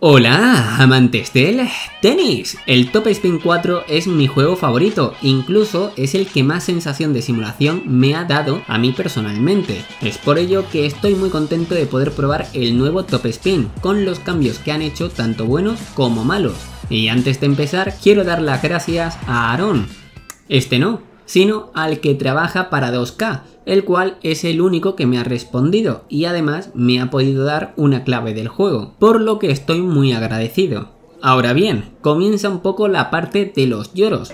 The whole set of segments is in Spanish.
Hola, amantes del tenis. El Top Spin 4 es mi juego favorito, incluso es el que más sensación de simulación me ha dado a mí personalmente. Es por ello que estoy muy contento de poder probar el nuevo Top Spin, con los cambios que han hecho tanto buenos como malos. Y antes de empezar, quiero dar las gracias a Aaron. Este no, sino al que trabaja para 2K, el cual es el único que me ha respondido y además me ha podido dar una clave del juego, por lo que estoy muy agradecido. Ahora bien, comienza un poco la parte de los lloros.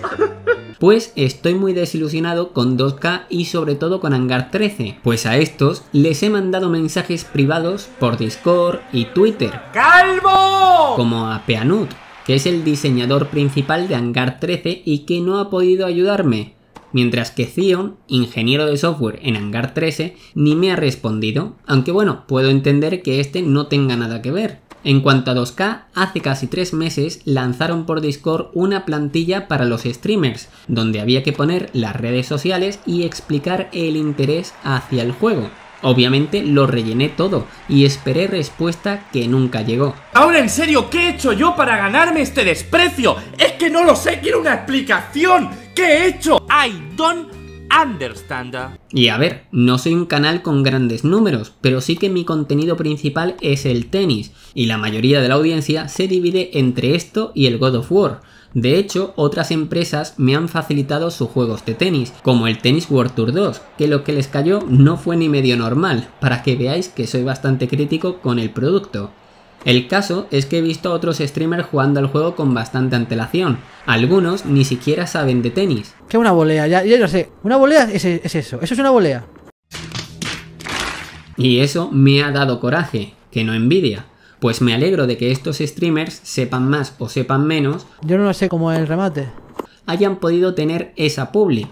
Pues estoy muy desilusionado con 2K y sobre todo con Hangar 13, pues a estos les he mandado mensajes privados por Discord y Twitter. ¡Calvo! Como a Peanut, que es el diseñador principal de Hangar 13 y que no ha podido ayudarme, mientras que Zion, ingeniero de software en Hangar 13, ni me ha respondido, aunque bueno, puedo entender que este no tenga nada que ver. En cuanto a 2K, hace casi 3 meses lanzaron por Discord una plantilla para los streamers, donde había que poner las redes sociales y explicar el interés hacia el juego. Obviamente lo rellené todo y esperé respuesta que nunca llegó. Ahora en serio, ¿qué he hecho yo para ganarme este desprecio? Es que no lo sé, quiero una explicación. ¿Qué he hecho? I don't understand. Y a ver, no soy un canal con grandes números, pero sí que mi contenido principal es el tenis, y la mayoría de la audiencia se divide entre esto y el God of War. De hecho, otras empresas me han facilitado sus juegos de tenis, como el Tennis World Tour 2, que lo que les cayó no fue ni medio normal, para que veáis que soy bastante crítico con el producto. El caso es que he visto a otros streamers jugando al juego con bastante antelación. Algunos ni siquiera saben de tenis. ¿Qué una volea? Ya, yo lo sé. Una volea es, eso. Eso es una volea. Y eso me ha dado coraje, que no envidia. Pues me alegro de que estos streamers, sepan más o sepan menos... Yo no lo sé cómo es el remate. Hayan podido tener esa publi.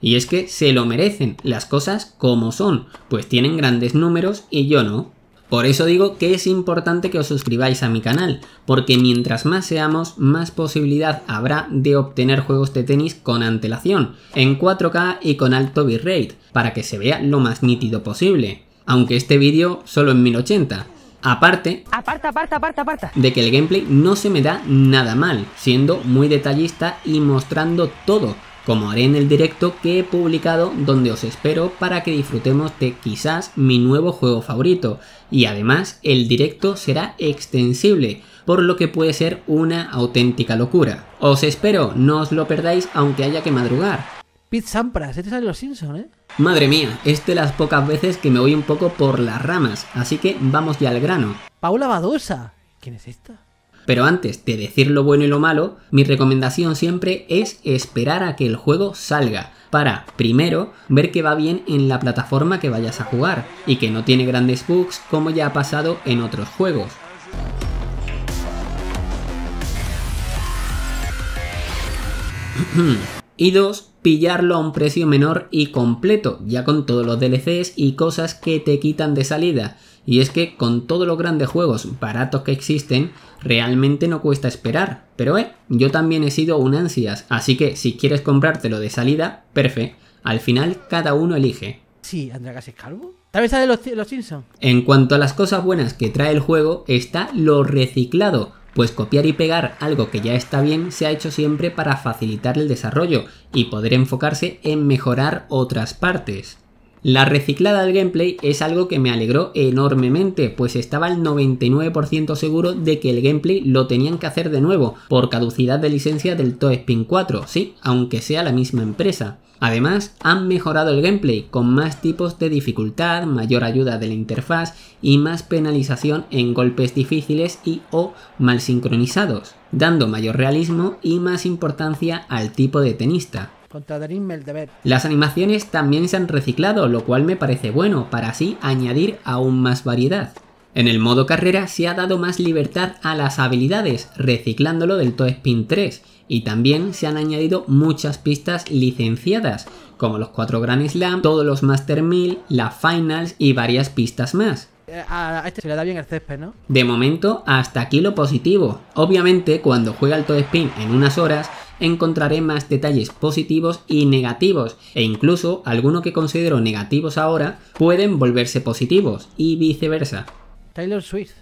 Y es que se lo merecen, las cosas como son, pues tienen grandes números y yo no. Por eso digo que es importante que os suscribáis a mi canal, porque mientras más seamos, más posibilidad habrá de obtener juegos de tenis con antelación, en 4K y con alto bitrate, para que se vea lo más nítido posible. Aunque este vídeo solo en 1080. Aparte, aparta, de que el gameplay no se me da nada mal, siendo muy detallista y mostrando todo, como haré en el directo que he publicado donde os espero para que disfrutemos de quizás mi nuevo juego favorito y además el directo será extensible por lo que puede ser una auténtica locura. Os espero, no os lo perdáis aunque haya que madrugar. Pete Sampras, este sale los Simpsons, ¿eh? Madre mía, es de las pocas veces que me voy un poco por las ramas, así que vamos ya al grano. Paula Badosa, ¿quién es esta? Pero antes de decir lo bueno y lo malo, mi recomendación siempre es esperar a que el juego salga para, primero, ver que va bien en la plataforma que vayas a jugar y que no tiene grandes bugs como ya ha pasado en otros juegos. Y dos, pillarlo a un precio menor y completo, ya con todos los DLCs y cosas que te quitan de salida. Y es que con todos los grandes juegos baratos que existen, realmente no cuesta esperar. Pero eh, yo también he sido un ansias, así que si quieres comprártelo de salida, perfecto. Al final cada uno elige. Sí, andrea es calvo. de los, los Simpsons. En cuanto a las cosas buenas que trae el juego, está lo reciclado pues copiar y pegar algo que ya está bien se ha hecho siempre para facilitar el desarrollo y poder enfocarse en mejorar otras partes. La reciclada del gameplay es algo que me alegró enormemente, pues estaba al 99% seguro de que el gameplay lo tenían que hacer de nuevo, por caducidad de licencia del ToeSpin Spin 4, sí, aunque sea la misma empresa. Además, han mejorado el gameplay, con más tipos de dificultad, mayor ayuda de la interfaz y más penalización en golpes difíciles y o mal sincronizados, dando mayor realismo y más importancia al tipo de tenista. Las animaciones también se han reciclado, lo cual me parece bueno, para así añadir aún más variedad. En el modo carrera se ha dado más libertad a las habilidades, reciclándolo del Toe Spin 3, y también se han añadido muchas pistas licenciadas, como los 4 Grand Slam, todos los Master 1000, las Finals y varias pistas más. De momento, hasta aquí lo positivo. Obviamente, cuando juega el Toe Spin en unas horas, encontraré más detalles positivos y negativos, e incluso alguno que considero negativos ahora pueden volverse positivos, y viceversa.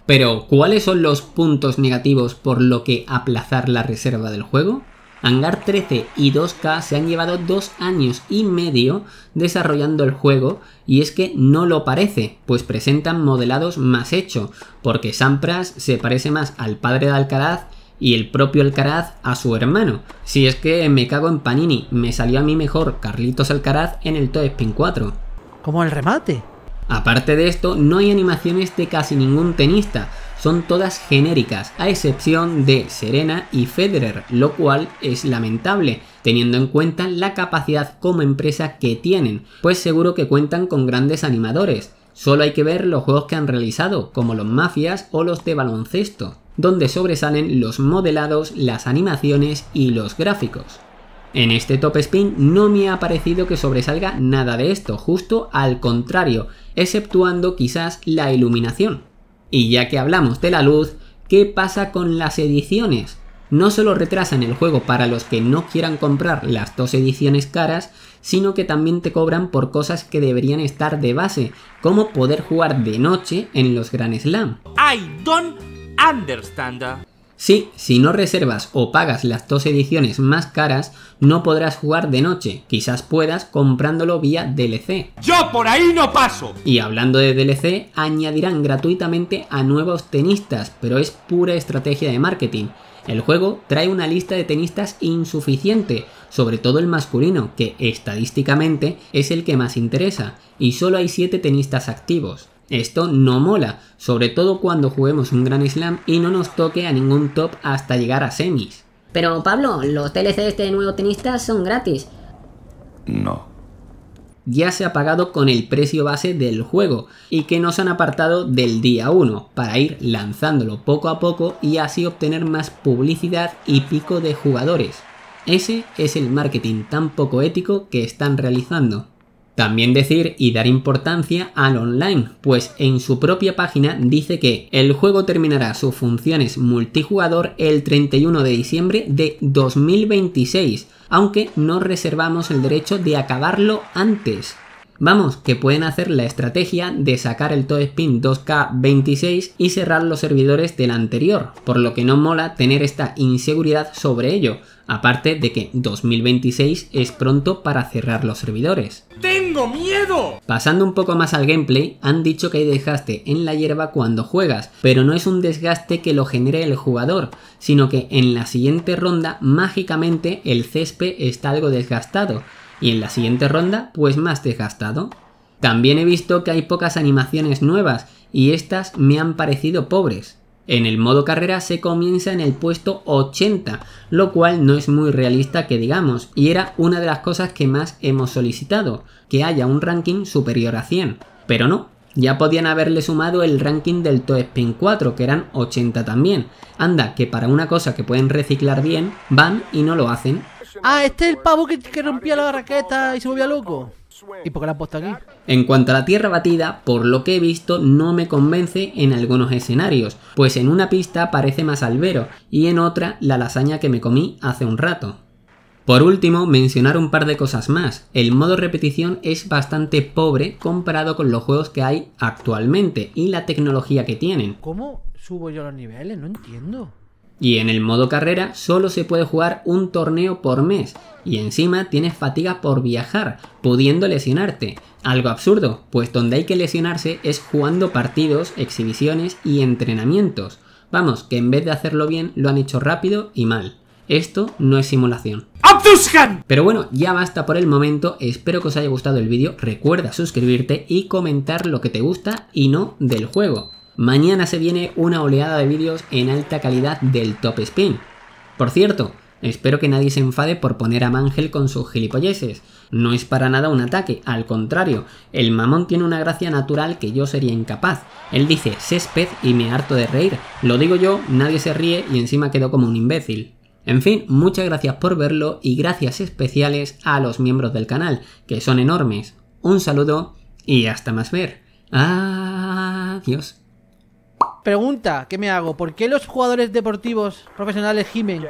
Pero, ¿cuáles son los puntos negativos por lo que aplazar la reserva del juego? Hangar 13 y 2K se han llevado dos años y medio desarrollando el juego y es que no lo parece, pues presentan modelados más hecho, porque Sampras se parece más al padre de Alcaraz y el propio Alcaraz a su hermano. Si es que me cago en Panini, me salió a mí mejor Carlitos Alcaraz en el Toy 4. Como el remate. Aparte de esto, no hay animaciones de casi ningún tenista, son todas genéricas, a excepción de Serena y Federer, lo cual es lamentable, teniendo en cuenta la capacidad como empresa que tienen, pues seguro que cuentan con grandes animadores. Solo hay que ver los juegos que han realizado, como los mafias o los de baloncesto donde sobresalen los modelados, las animaciones y los gráficos. En este Top Spin no me ha parecido que sobresalga nada de esto, justo al contrario, exceptuando quizás la iluminación. Y ya que hablamos de la luz, ¿qué pasa con las ediciones? No solo retrasan el juego para los que no quieran comprar las dos ediciones caras, sino que también te cobran por cosas que deberían estar de base, como poder jugar de noche en los Grand Slam. Ay, don. Sí, si no reservas o pagas las dos ediciones más caras, no podrás jugar de noche. Quizás puedas comprándolo vía DLC. ¡Yo por ahí no paso! Y hablando de DLC, añadirán gratuitamente a nuevos tenistas, pero es pura estrategia de marketing. El juego trae una lista de tenistas insuficiente, sobre todo el masculino, que estadísticamente es el que más interesa, y solo hay 7 tenistas activos. Esto no mola, sobre todo cuando juguemos un Gran Slam y no nos toque a ningún top hasta llegar a semis. Pero Pablo, los TLC de este nuevo tenista son gratis. No. Ya se ha pagado con el precio base del juego y que nos han apartado del día 1 para ir lanzándolo poco a poco y así obtener más publicidad y pico de jugadores. Ese es el marketing tan poco ético que están realizando. También decir y dar importancia al online, pues en su propia página dice que el juego terminará sus funciones multijugador el 31 de diciembre de 2026, aunque no reservamos el derecho de acabarlo antes. Vamos, que pueden hacer la estrategia de sacar el ToeSpin 2K26 y cerrar los servidores del anterior, por lo que no mola tener esta inseguridad sobre ello, aparte de que 2026 es pronto para cerrar los servidores. ¡Tengo miedo! Pasando un poco más al gameplay, han dicho que hay desgaste en la hierba cuando juegas, pero no es un desgaste que lo genere el jugador, sino que en la siguiente ronda mágicamente el césped está algo desgastado, y en la siguiente ronda, pues más desgastado. También he visto que hay pocas animaciones nuevas y estas me han parecido pobres. En el modo carrera se comienza en el puesto 80, lo cual no es muy realista que digamos, y era una de las cosas que más hemos solicitado, que haya un ranking superior a 100. Pero no, ya podían haberle sumado el ranking del Toe Spin 4, que eran 80 también. Anda, que para una cosa que pueden reciclar bien, van y no lo hacen. Ah, este es el pavo que, rompía la raqueta y se volvía loco. ¿Y por qué la han puesto aquí? En cuanto a la tierra batida, por lo que he visto no me convence en algunos escenarios, pues en una pista parece más albero y en otra la lasaña que me comí hace un rato. Por último, mencionar un par de cosas más. El modo repetición es bastante pobre comparado con los juegos que hay actualmente y la tecnología que tienen. ¿Cómo subo yo los niveles? No entiendo. Y en el modo carrera solo se puede jugar un torneo por mes y encima tienes fatiga por viajar, pudiendo lesionarte. Algo absurdo, pues donde hay que lesionarse es jugando partidos, exhibiciones y entrenamientos. Vamos, que en vez de hacerlo bien lo han hecho rápido y mal. Esto no es simulación. Pero bueno, ya basta por el momento, espero que os haya gustado el vídeo, recuerda suscribirte y comentar lo que te gusta y no del juego. Mañana se viene una oleada de vídeos en alta calidad del Top Spin. Por cierto, espero que nadie se enfade por poner a Mangel con sus gilipolleses. No es para nada un ataque, al contrario, el mamón tiene una gracia natural que yo sería incapaz. Él dice césped y me harto de reír. Lo digo yo, nadie se ríe y encima quedó como un imbécil. En fin, muchas gracias por verlo y gracias especiales a los miembros del canal, que son enormes. Un saludo y hasta más ver. Adiós. Pregunta qué me hago, ¿por qué los jugadores deportivos profesionales gimen